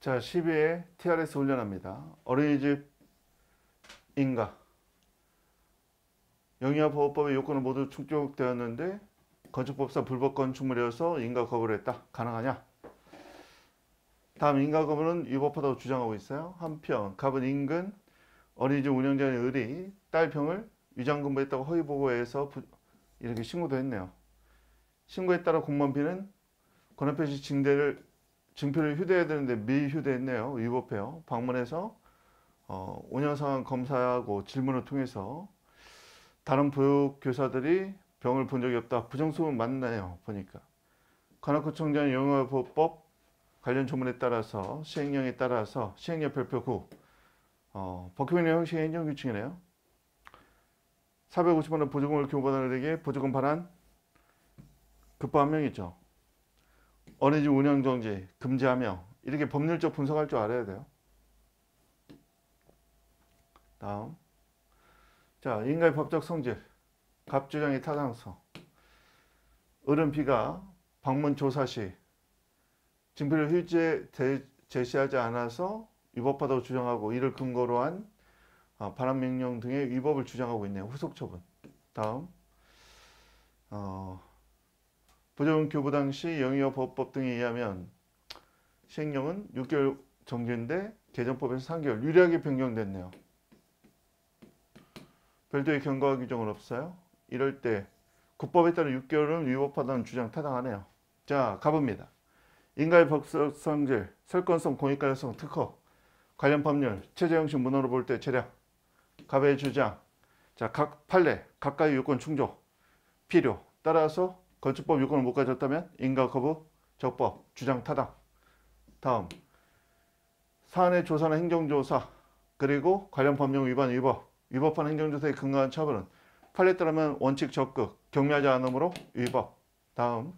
자, 12에 TRS 훈련합니다. 어린이집 인가 영유아 보호법의 요건은 모두 충족되었는데 건축법상 불법 건축물이어서 인가 거부를 했다. 가능하냐? 다음 인가 거부는 위법하다고 주장하고 있어요. 한편 갑은 인근 어린이집 운영자의 의리 딸 병을 위장 근무했다고 허위 보고해서 이렇게 신고도 했네요. 신고에 따라 공무원비는 권한표시 징대를 증표를 휴대해야 되는데 미휴대했네요. 위법해요. 방문해서 어, 5년상 검사하고 질문을 통해서 다른 보육교사들이 병을 본 적이 없다. 부정소문 맞나요? 보니까. 관악구청장 영어보호법 관련 조문에 따라서 시행령에 따라서 시행령 별표 9 어, 버킷맨 형식 행정규칙이네요. 4 5 0원 보조금을 교부받은 에게 보조금 반환 급부 한 명이죠. 어느집 운영정지 금지하며 이렇게 법률적 분석할 줄 알아야 돼요. 다음 자 인간의 법적 성질 갑주장의 타당성 어른 B가 방문 조사 시 증표를 휴지에 제시하지 않아서 위법하다고 주장하고 이를 근거로 한 아, 발언 명령 등의 위법을 주장하고 있네요. 후속 처분 다음 어, 부정 금 교부 당시 영의업법 법 등에 의하면 시행령은 6개월 정지인데 개정법에서 3개월 유리하게 변경됐네요. 별도의 경과 규정은 없어요. 이럴 때 국법에 따른 6개월은 위법하다는 주장 타당하네요. 자 가봅니다. 인가의 법 성질, 설권성 공익가능성, 특허, 관련 법률, 체제 형식 문헌으로 볼 때 체력, 갑의 주장, 자각 판례, 각가의 요건 충족, 필요, 따라서 건축법 요건을 못 가졌다면 인가 거부, 적법, 주장 타당. 다음 사안의 조사나 행정조사 그리고 관련 법령 위반 위법, 위법한 행정조사에 근거한 처벌은 판례 트라면 원칙 적극, 경매하지 않으므로 위법. 다음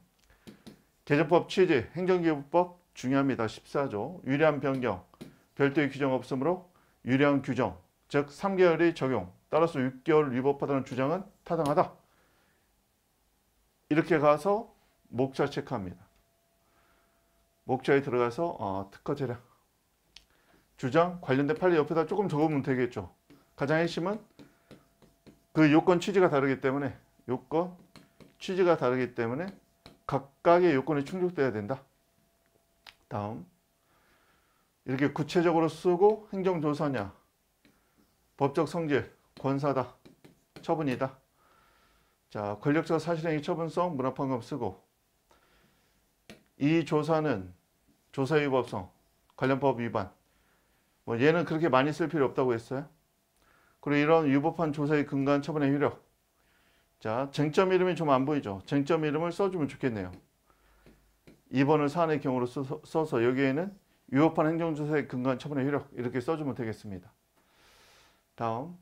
개정법 취지, 행정기업법 중요합니다. 14조 유리한 변경, 별도의 규정 없으므로 유리한 규정, 즉 3개월의 적용, 따라서 6개월 위법하다는 주장은 타당하다. 이렇게 가서 목차 체크합니다. 목차에 들어가서 어, 특허 재량 주장 관련된 판례 옆에다 조금 적으면 되겠죠. 가장 핵심은 그 요건 취지가 다르기 때문에 요건 취지가 다르기 때문에 각각의 요건이 충족돼야 된다. 다음 이렇게 구체적으로 쓰고 행정조사냐 법적 성질 권사다 처분이다 자, 권력적 사실행위 처분성 문화판검 쓰고 이 조사는 조사위법성 관련법 위반 뭐 얘는 그렇게 많이 쓸 필요 없다고 했어요. 그리고 이런 위법한 조사의 근간 처분의 효력 자, 쟁점 이름이 좀 안 보이죠. 쟁점 이름을 써주면 좋겠네요. 2번을 사안의 경우로 써서 여기에는 위법한 행정조사의 근간 처분의 효력 이렇게 써주면 되겠습니다. 다음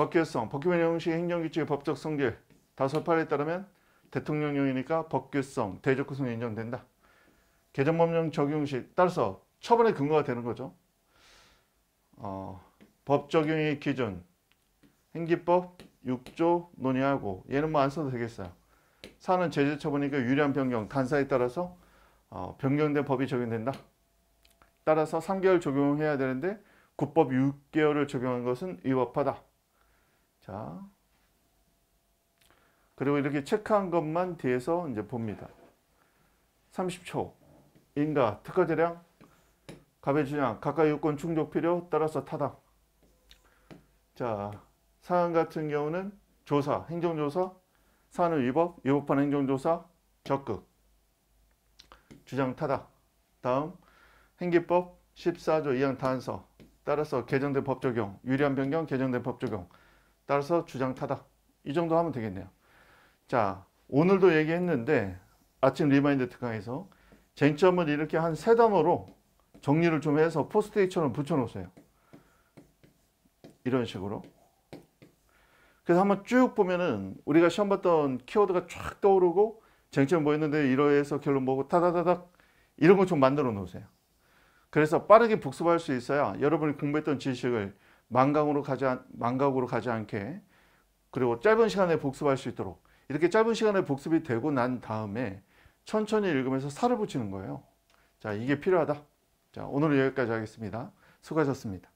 법규성, 법규변 형식 행정규칙의 법적 성질 다섯 팔에 따르면 대통령령이니까 법규성, 대적 구성이 인정된다. 개정법령 적용시 따라서 처벌의 근거가 되는 거죠. 어, 법 적용의 기준, 행기법 6조 논의하고 얘는 뭐 안 써도 되겠어요. 사는 제재 처분이니까 유리한 변경, 간사에 따라서 어, 변경된 법이 적용된다. 따라서 3개월 적용해야 되는데 국법 6개월을 적용한 것은 위법하다. 자. 그리고 이렇게 체크한 것만 뒤에서 이제 봅니다. 30초. 인가, 특허 대량, 갑의 주장, 가까이 요건 충족 필요, 따라서 타당. 자, 사안 같은 경우는 조사, 행정조사, 사안을 위법, 위법한 행정조사, 적극. 주장 타당. 다음, 행기법 14조 2항 단서, 따라서 개정된 법 적용, 유리한 변경, 개정된 법 적용. 따라서 주장 타닥 이 정도 하면 되겠네요. 자 오늘도 얘기했는데 아침 리마인드 특강에서 쟁점을 이렇게 한 세 단어로 정리를 좀 해서 포스트잇처럼 붙여놓으세요. 이런 식으로. 그래서 한번 쭉 보면은 우리가 시험 봤던 키워드가 쫙 떠오르고 쟁점 뭐였는데 이러해서 결론 보고 타다다닥 이런 거 좀 만들어 놓으세요. 그래서 빠르게 복습할 수 있어야 여러분이 공부했던 지식을 망각으로 가지 망각으로 가지 않게 그리고 짧은 시간에 복습할 수 있도록 이렇게 짧은 시간에 복습이 되고 난 다음에 천천히 읽으면서 살을 붙이는 거예요. 자, 이게 필요하다. 자, 오늘은 여기까지 하겠습니다. 수고하셨습니다.